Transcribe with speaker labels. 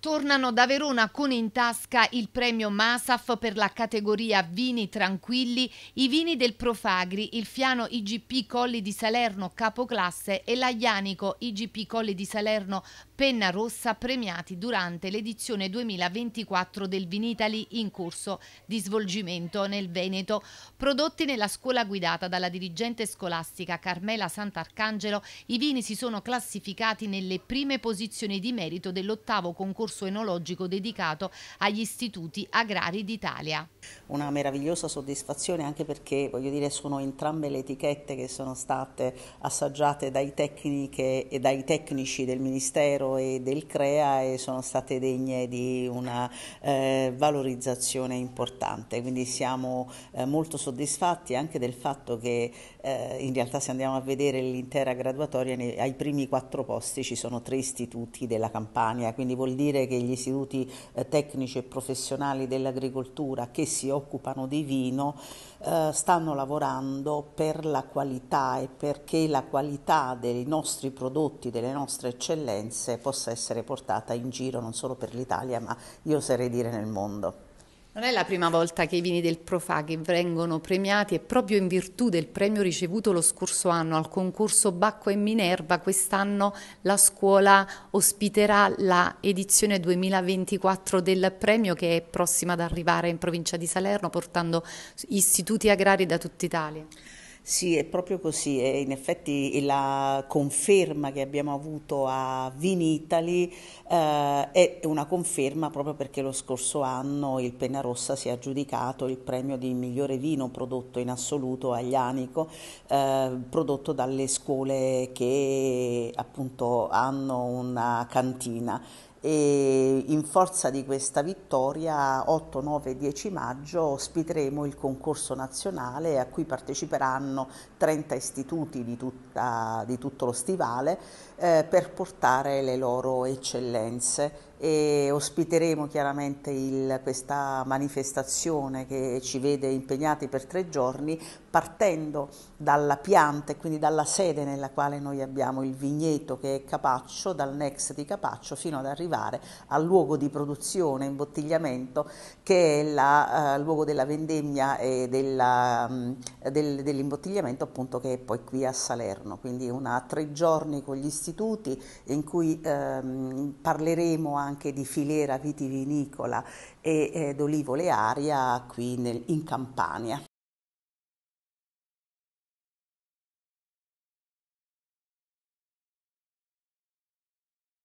Speaker 1: Tornano da Verona con in tasca il premio Masaf per la categoria Vini Tranquilli, i vini del Profagri, il Fiano IGP Colli di Salerno Capoclasse e l'Aglianico IGP Colli di Salerno Penna Rossa premiati durante l'edizione 2024 del Vinitali in corso di svolgimento nel Veneto, prodotti nella scuola guidata dalla dirigente scolastica Carmela Sant'Arcangelo, i vini si sono classificati nelle prime posizioni di merito dell'ottavo concorso corso enologico dedicato agli istituti agrari d'Italia.
Speaker 2: Una meravigliosa soddisfazione anche perché voglio dire sono entrambe le etichette che sono state assaggiate dai, dai tecnici del Ministero e del CREA e sono state degne di una eh, valorizzazione importante. Quindi siamo eh, molto soddisfatti anche del fatto che eh, in realtà se andiamo a vedere l'intera graduatoria ai primi quattro posti ci sono tre istituti della Campania, quindi vuol dire dire che gli istituti eh, tecnici e professionali dell'agricoltura che si occupano di vino eh, stanno lavorando per la qualità e perché la qualità dei nostri prodotti, delle nostre eccellenze possa essere portata in giro non solo per l'Italia ma io sarei dire nel mondo. Non è la
Speaker 1: prima volta che i vini del Profaghi vengono premiati e proprio in virtù del premio ricevuto lo scorso anno al concorso Bacco e Minerva, quest'anno la scuola ospiterà la edizione 2024 del premio che è prossima ad arrivare in provincia
Speaker 2: di Salerno portando istituti agrari da tutta Italia. Sì, è proprio così, e in effetti la conferma che abbiamo avuto a Vinitali eh, è una conferma proprio perché lo scorso anno il Penarossa si è aggiudicato il premio di migliore vino prodotto in assoluto a Anico, eh, prodotto dalle scuole che appunto hanno una cantina e in forza di questa vittoria 8, 9 e 10 maggio ospiteremo il concorso nazionale a cui parteciperanno 30 istituti di, tutta, di tutto lo stivale eh, per portare le loro eccellenze e ospiteremo chiaramente il, questa manifestazione che ci vede impegnati per tre giorni partendo dalla pianta e quindi dalla sede nella quale noi abbiamo il vigneto che è Capaccio, dal Next di Capaccio fino ad arrivare al luogo di produzione, imbottigliamento che è eh, il uh, luogo della vendemmia e della, um, del, dell'imbottigliamento appunto che è poi qui a Salerno, quindi una tre giorni con gli istituti in cui um, parleremo anche anche di filiera vitivinicola e eh, d'olivolearia qui nel, in Campania.